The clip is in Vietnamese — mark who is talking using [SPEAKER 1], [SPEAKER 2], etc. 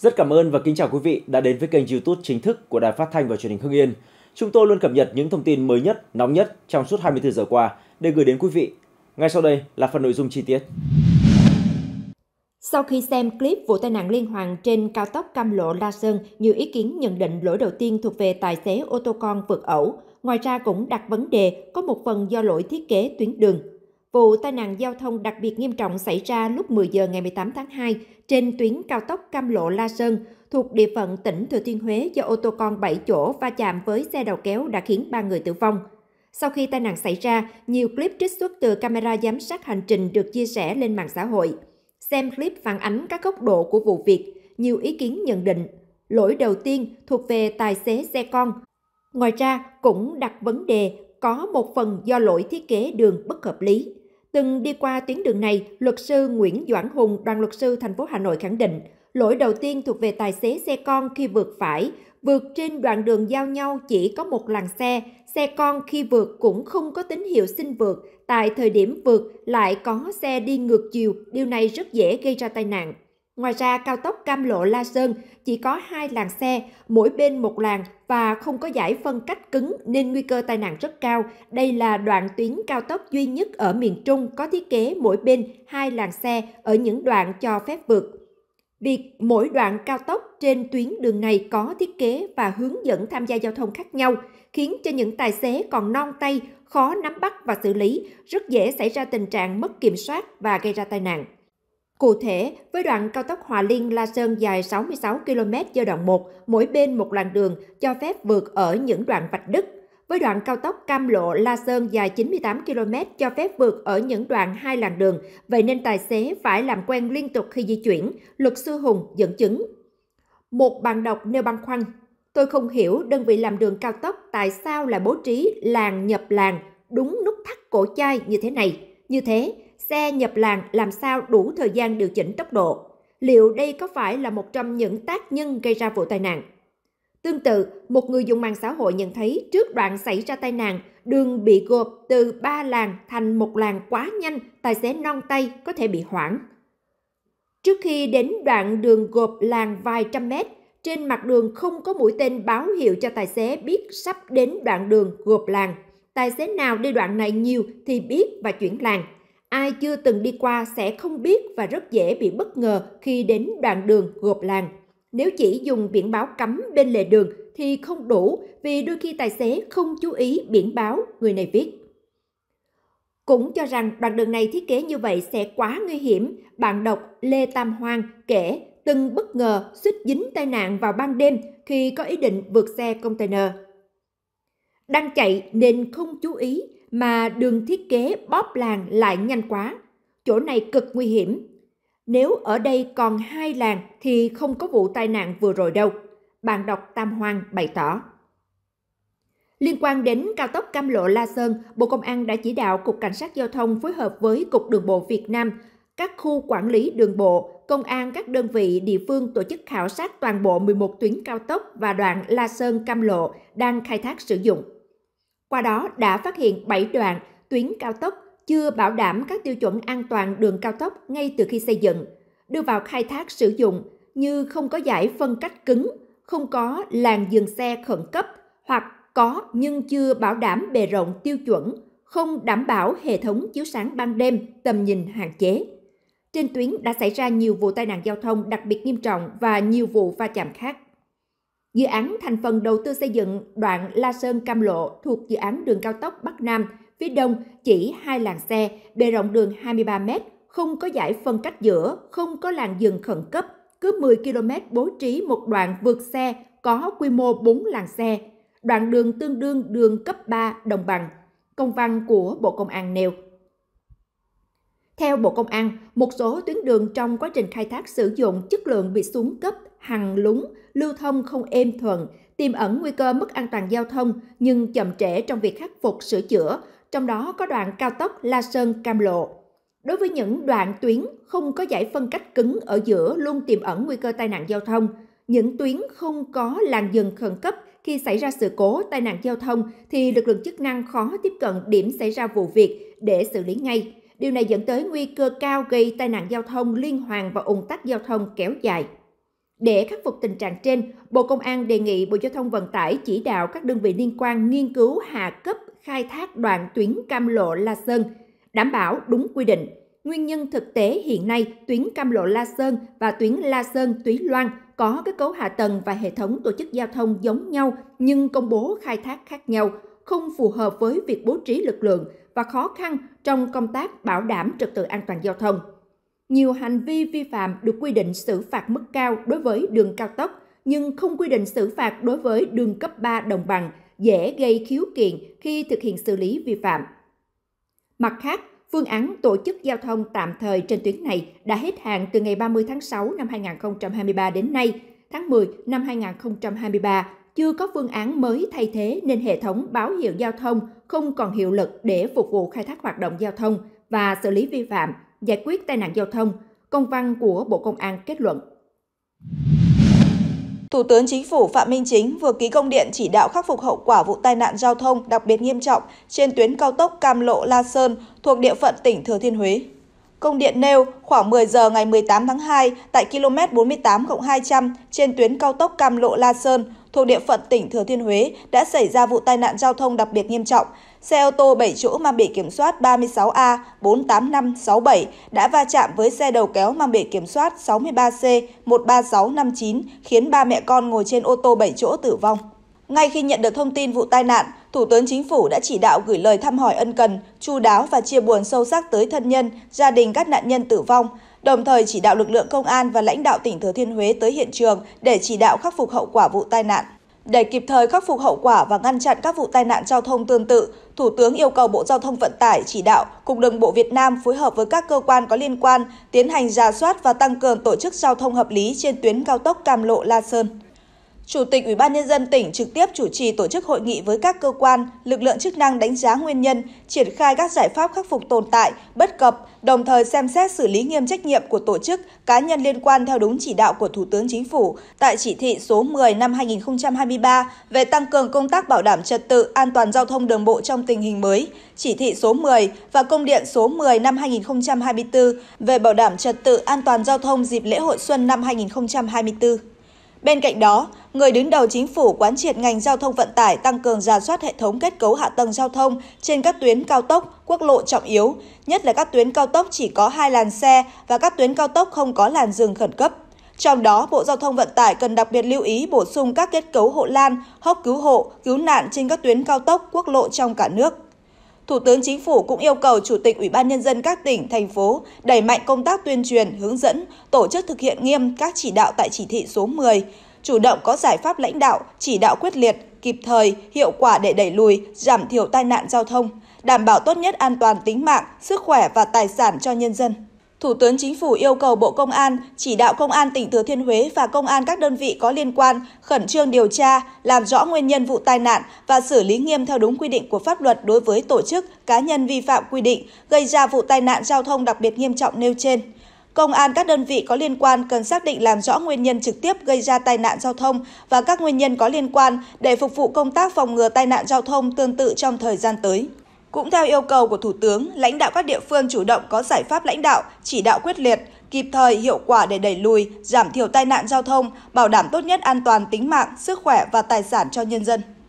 [SPEAKER 1] Rất cảm ơn và kính chào quý vị đã đến với kênh YouTube chính thức của Đài Phát thanh và Truyền hình Hưng Yên. Chúng tôi luôn cập nhật những thông tin mới nhất, nóng nhất trong suốt 24 giờ qua để gửi đến quý vị. Ngay sau đây là phần nội dung chi tiết. Sau khi xem clip vụ tai nạn liên hoàn trên cao tốc Cam Lộ La Sơn, nhiều ý kiến nhận định lỗi đầu tiên thuộc về tài xế ô tô con vượt ẩu. Ngoài ra cũng đặt vấn đề có một phần do lỗi thiết kế tuyến đường. Vụ tai nạn giao thông đặc biệt nghiêm trọng xảy ra lúc 10 giờ ngày 18 tháng 2 trên tuyến cao tốc Cam Lộ La Sơn thuộc địa phận tỉnh Thừa Thiên Huế do ô tô con 7 chỗ va chạm với xe đầu kéo đã khiến 3 người tử vong. Sau khi tai nạn xảy ra, nhiều clip trích xuất từ camera giám sát hành trình được chia sẻ lên mạng xã hội. Xem clip phản ánh các góc độ của vụ việc, nhiều ý kiến nhận định lỗi đầu tiên thuộc về tài xế xe con. Ngoài ra, cũng đặt vấn đề có một phần do lỗi thiết kế đường bất hợp lý. Từng đi qua tuyến đường này, luật sư Nguyễn Doãn Hùng, đoàn luật sư thành phố Hà Nội khẳng định, lỗi đầu tiên thuộc về tài xế xe con khi vượt phải, vượt trên đoạn đường giao nhau chỉ có một làn xe, xe con khi vượt cũng không có tín hiệu xin vượt, tại thời điểm vượt lại có xe đi ngược chiều, điều này rất dễ gây ra tai nạn. Ngoài ra, cao tốc Cam Lộ La Sơn chỉ có hai làn xe, mỗi bên một làn và không có giải phân cách cứng nên nguy cơ tai nạn rất cao. Đây là đoạn tuyến cao tốc duy nhất ở miền Trung có thiết kế mỗi bên hai làn xe ở những đoạn cho phép vượt. Việc mỗi đoạn cao tốc trên tuyến đường này có thiết kế và hướng dẫn tham gia giao thông khác nhau khiến cho những tài xế còn non tay khó nắm bắt và xử lý, rất dễ xảy ra tình trạng mất kiểm soát và gây ra tai nạn. Cụ thể, với đoạn cao tốc Hòa Liên La Sơn dài 66 km giai đoạn 1, mỗi bên một làn đường cho phép vượt ở những đoạn vạch đứt. Với đoạn cao tốc Cam Lộ La Sơn dài 98 km cho phép vượt ở những đoạn hai làn đường, vậy nên tài xế phải làm quen liên tục khi di chuyển, luật sư Hùng dẫn chứng. Một bạn đọc nêu băn khoăn, tôi không hiểu đơn vị làm đường cao tốc tại sao lại bố trí làng nhập làng, đúng nút thắt cổ chai như thế này, như thế xe nhập làng làm sao đủ thời gian điều chỉnh tốc độ. Liệu đây có phải là một trong những tác nhân gây ra vụ tai nạn? Tương tự, một người dùng mạng xã hội nhận thấy trước đoạn xảy ra tai nạn, đường bị gộp từ ba làng thành một làng quá nhanh, tài xế non tay có thể bị hoảng. Trước khi đến đoạn đường gộp làng vài trăm mét, trên mặt đường không có mũi tên báo hiệu cho tài xế biết sắp đến đoạn đường gộp làng. Tài xế nào đi đoạn này nhiều thì biết và chuyển làng. Ai chưa từng đi qua sẽ không biết và rất dễ bị bất ngờ khi đến đoạn đường gộp làng. Nếu chỉ dùng biển báo cấm bên lề đường thì không đủ vì đôi khi tài xế không chú ý biển báo người này viết. Cũng cho rằng đoạn đường này thiết kế như vậy sẽ quá nguy hiểm, bạn đọc Lê Tam Hoang kể từng bất ngờ xích dính tai nạn vào ban đêm khi có ý định vượt xe container. Đang chạy nên không chú ý, mà đường thiết kế bóp làng lại nhanh quá. Chỗ này cực nguy hiểm. Nếu ở đây còn hai làng thì không có vụ tai nạn vừa rồi đâu, bạn đọc Tam Hoang bày tỏ. Liên quan đến cao tốc Cam Lộ La Sơn, Bộ Công an đã chỉ đạo Cục Cảnh sát Giao thông phối hợp với Cục Đường bộ Việt Nam, các khu quản lý đường bộ, công an các đơn vị địa phương tổ chức khảo sát toàn bộ 11 tuyến cao tốc và đoạn La Sơn Cam Lộ đang khai thác sử dụng. Qua đó đã phát hiện 7 đoạn tuyến cao tốc chưa bảo đảm các tiêu chuẩn an toàn đường cao tốc ngay từ khi xây dựng, đưa vào khai thác sử dụng như không có giải phân cách cứng, không có làn dừng xe khẩn cấp hoặc có nhưng chưa bảo đảm bề rộng tiêu chuẩn, không đảm bảo hệ thống chiếu sáng ban đêm, tầm nhìn hạn chế. Trên tuyến đã xảy ra nhiều vụ tai nạn giao thông đặc biệt nghiêm trọng và nhiều vụ va chạm khác. Dự án thành phần đầu tư xây dựng đoạn La Sơn Cam Lộ thuộc dự án đường cao tốc Bắc Nam, phía đông chỉ hai làn xe, bề rộng đường 23 m, không có giải phân cách giữa, không có làn dừng khẩn cấp, cứ 10 km bố trí một đoạn vượt xe có quy mô 4 làn xe, đoạn đường tương đương đường cấp 3 đồng bằng, công văn của Bộ Công an nêu. Theo Bộ Công an, một số tuyến đường trong quá trình khai thác sử dụng chất lượng bị xuống cấp – hằng lúng, lưu thông không êm thuận, tiềm ẩn nguy cơ mất an toàn giao thông nhưng chậm trễ trong việc khắc phục sửa chữa, trong đó có đoạn cao tốc La Sơn Cam Lộ. Đối với những đoạn tuyến không có giải phân cách cứng ở giữa luôn tiềm ẩn nguy cơ tai nạn giao thông, những tuyến không có làn dừng khẩn cấp khi xảy ra sự cố tai nạn giao thông thì lực lượng chức năng khó tiếp cận điểm xảy ra vụ việc để xử lý ngay. Điều này dẫn tới nguy cơ cao gây tai nạn giao thông liên hoàn và ủng tắc giao thông kéo dài. Để khắc phục tình trạng trên, Bộ Công an đề nghị Bộ Giao thông Vận tải chỉ đạo các đơn vị liên quan nghiên cứu hạ cấp khai thác đoạn tuyến Cam Lộ La Sơn, đảm bảo đúng quy định. Nguyên nhân thực tế hiện nay, tuyến Cam Lộ La Sơn và tuyến La Sơn Túy Loan có kết cấu hạ tầng và hệ thống tổ chức giao thông giống nhau nhưng công bố khai thác khác nhau, không phù hợp với việc bố trí lực lượng và khó khăn trong công tác bảo đảm trật tự an toàn giao thông. Nhiều hành vi vi phạm được quy định xử phạt mức cao đối với đường cao tốc, nhưng không quy định xử phạt đối với đường cấp 3 đồng bằng, dễ gây khiếu kiện khi thực hiện xử lý vi phạm. Mặt khác, phương án tổ chức giao thông tạm thời trên tuyến này đã hết hạn từ ngày 30 tháng 6 năm 2023 đến nay, tháng 10 năm 2023, chưa có phương án mới thay thế nên hệ thống báo hiệu giao thông không còn hiệu lực để phục vụ khai thác hoạt động giao thông và xử lý vi phạm giải quyết tai nạn giao thông, công văn của Bộ Công an kết luận.
[SPEAKER 2] Thủ tướng Chính phủ Phạm Minh Chính vừa ký công điện chỉ đạo khắc phục hậu quả vụ tai nạn giao thông đặc biệt nghiêm trọng trên tuyến cao tốc Cam Lộ La Sơn thuộc địa phận tỉnh Thừa Thiên Huế. Công điện nêu khoảng 10 giờ ngày 18 tháng 2 tại km 48 200 trên tuyến cao tốc Cam Lộ La Sơn thuộc địa phận tỉnh Thừa Thiên Huế đã xảy ra vụ tai nạn giao thông đặc biệt nghiêm trọng. Xe ô tô 7 chỗ mang biển kiểm soát 36A 48567 đã va chạm với xe đầu kéo mang biển kiểm soát 63C 13659 khiến ba mẹ con ngồi trên ô tô 7 chỗ tử vong. Ngay khi nhận được thông tin vụ tai nạn, Thủ tướng Chính phủ đã chỉ đạo gửi lời thăm hỏi ân cần, chu đáo và chia buồn sâu sắc tới thân nhân, gia đình các nạn nhân tử vong, đồng thời chỉ đạo lực lượng công an và lãnh đạo tỉnh Thừa Thiên Huế tới hiện trường để chỉ đạo khắc phục hậu quả vụ tai nạn. Để kịp thời khắc phục hậu quả và ngăn chặn các vụ tai nạn giao thông tương tự, Thủ tướng yêu cầu Bộ Giao thông Vận tải chỉ đạo Cục Đường bộ Việt Nam phối hợp với các cơ quan có liên quan tiến hành ra soát và tăng cường tổ chức giao thông hợp lý trên tuyến cao tốc Cam Lộ La Sơn. Chủ tịch Ủy ban nhân dân tỉnh trực tiếp chủ trì tổ chức hội nghị với các cơ quan, lực lượng chức năng đánh giá nguyên nhân, triển khai các giải pháp khắc phục tồn tại, bất cập, đồng thời xem xét xử lý nghiêm trách nhiệm của tổ chức, cá nhân liên quan theo đúng chỉ đạo của Thủ tướng Chính phủ tại chỉ thị số 10 năm 2023 về tăng cường công tác bảo đảm trật tự an toàn giao thông đường bộ trong tình hình mới, chỉ thị số 10 và công điện số 10 năm 2024 về bảo đảm trật tự an toàn giao thông dịp lễ hội xuân năm 2024. Bên cạnh đó, người đứng đầu chính phủ quán triệt ngành giao thông vận tải tăng cường ra soát hệ thống kết cấu hạ tầng giao thông trên các tuyến cao tốc, quốc lộ trọng yếu, nhất là các tuyến cao tốc chỉ có hai làn xe và các tuyến cao tốc không có làn dừng khẩn cấp. Trong đó, Bộ Giao thông Vận tải cần đặc biệt lưu ý bổ sung các kết cấu hộ lan, hốc cứu hộ, cứu nạn trên các tuyến cao tốc, quốc lộ trong cả nước. Thủ tướng Chính phủ cũng yêu cầu Chủ tịch Ủy ban Nhân dân các tỉnh, thành phố đẩy mạnh công tác tuyên truyền, hướng dẫn, tổ chức thực hiện nghiêm các chỉ đạo tại chỉ thị số 10, chủ động có giải pháp lãnh đạo, chỉ đạo quyết liệt, kịp thời, hiệu quả để đẩy lùi, giảm thiểu tai nạn giao thông, đảm bảo tốt nhất an toàn tính mạng, sức khỏe và tài sản cho nhân dân. Thủ tướng Chính phủ yêu cầu Bộ Công an chỉ đạo Công an tỉnh Thừa Thiên Huế và Công an các đơn vị có liên quan khẩn trương điều tra, làm rõ nguyên nhân vụ tai nạn và xử lý nghiêm theo đúng quy định của pháp luật đối với tổ chức, cá nhân vi phạm quy định gây ra vụ tai nạn giao thông đặc biệt nghiêm trọng nêu trên. Công an các đơn vị có liên quan cần xác định làm rõ nguyên nhân trực tiếp gây ra tai nạn giao thông và các nguyên nhân có liên quan để phục vụ công tác phòng ngừa tai nạn giao thông tương tự trong thời gian tới. Cũng theo yêu cầu của Thủ tướng, lãnh đạo các địa phương chủ động có giải pháp lãnh đạo, chỉ đạo quyết liệt, kịp thời hiệu quả để đẩy lùi, giảm thiểu tai nạn giao thông, bảo đảm tốt nhất an toàn tính mạng, sức khỏe và tài sản cho nhân dân.